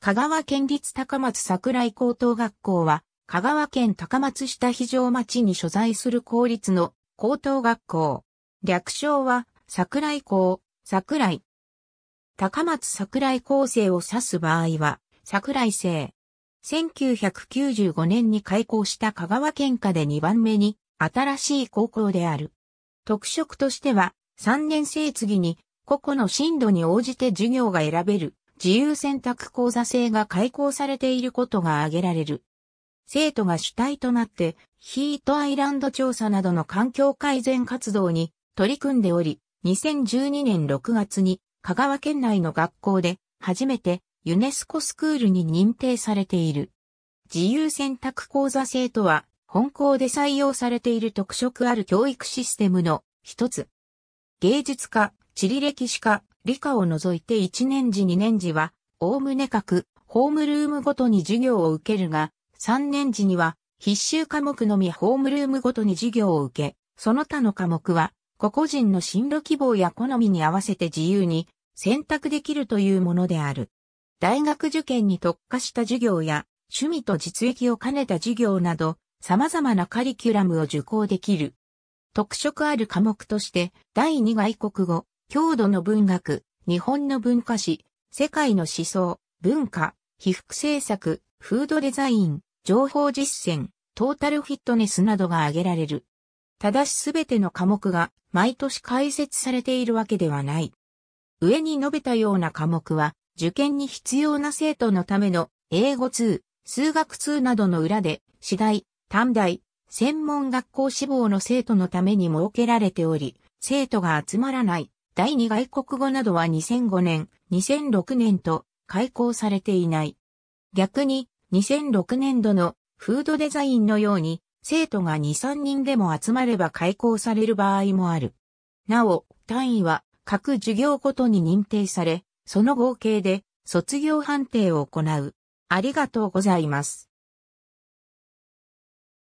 香川県立高松桜井高等学校は、香川県高松下非常町に所在する公立の高等学校。略称は、桜井校、桜井。高松桜井校生を指す場合は、桜井生。1995年に開校した香川県下で2番目に新しい高校である。特色としては、3年生次に個々の進度に応じて授業が選べる自由選択講座制が開講されていることが挙げられる。生徒が主体となって、ヒートアイランド調査などの環境改善活動に取り組んでおり、2012年6月に香川県内の学校で初めてユネスコスクールに認定されている。自由選択講座制とは、本校で採用されている特色ある教育システムの一つ。芸術家、地理歴史家、理科を除いて1年時2年時は、おおむね各、ホームルームごとに授業を受けるが、3年時には、必修科目のみホームルームごとに授業を受け、その他の科目は、個々人の進路希望や好みに合わせて自由に選択できるというものである。大学受験に特化した授業や、趣味と実益を兼ねた授業など、様々なカリキュラムを受講できる。特色ある科目として、第2外国語、郷土の文学、日本の文化史、世界の思想、文化、被服制作、フードデザイン、情報実践、トータルフィットネスなどが挙げられる。ただしすべての科目が毎年解説されているわけではない。上に述べたような科目は、受験に必要な生徒のための英語通、数学通などの裏で、次第、短大、専門学校志望の生徒のために設けられており、生徒が集まらない第二外国語などは2005年、2006年と開講されていない。逆に、2006年度のフードデザインのように、生徒が2、3人でも集まれば開講される場合もある。なお、単位は各授業ごとに認定され、その合計で卒業判定を行う。ありがとうございます。